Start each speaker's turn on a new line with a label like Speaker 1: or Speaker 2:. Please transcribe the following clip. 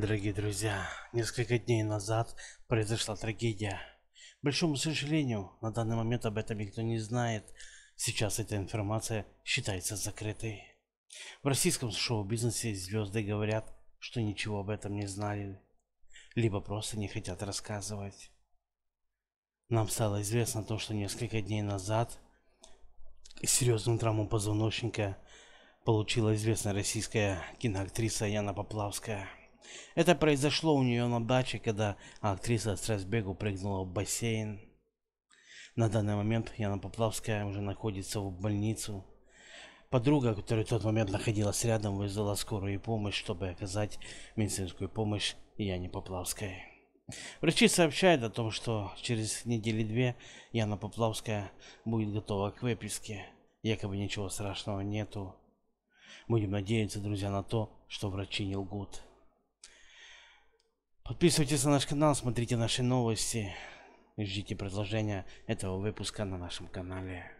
Speaker 1: Дорогие друзья, несколько дней назад произошла трагедия. большому сожалению, на данный момент об этом никто не знает. Сейчас эта информация считается закрытой. В российском шоу-бизнесе звезды говорят, что ничего об этом не знали, либо просто не хотят рассказывать. Нам стало известно то, что несколько дней назад серьезную травму позвоночника получила известная российская киноактриса Яна Поплавская. Это произошло у нее на даче, когда актриса с разбегу прыгнула в бассейн. На данный момент Яна Поплавская уже находится в больницу. Подруга, которая в тот момент находилась рядом, вызвала скорую помощь, чтобы оказать медицинскую помощь Яне Поплавской. Врачи сообщают о том, что через недели две Яна Поплавская будет готова к выписке. Якобы ничего страшного нету. Будем надеяться, друзья, на то, что врачи не лгут. Подписывайтесь на наш канал, смотрите наши новости и ждите продолжения этого выпуска на нашем канале.